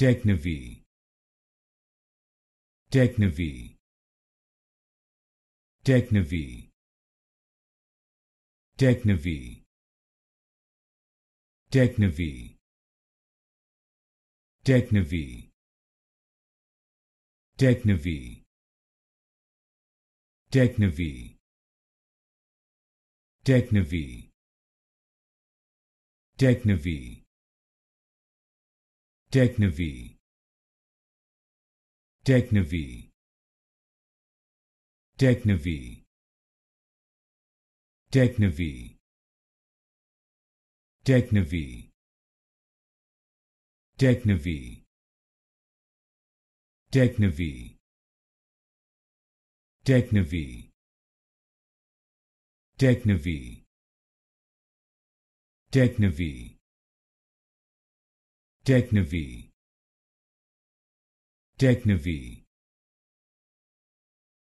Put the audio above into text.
Teknevi Teknevi Teknevi Teknevi Teknevi Teknevi Teknevi Teknevi Teknevi Teknevi Teknevi Teknevi Teknevi Teknevi Teknevi Teknevi Teknevi Teknevi Teknevi Teknevi Technovie Technovie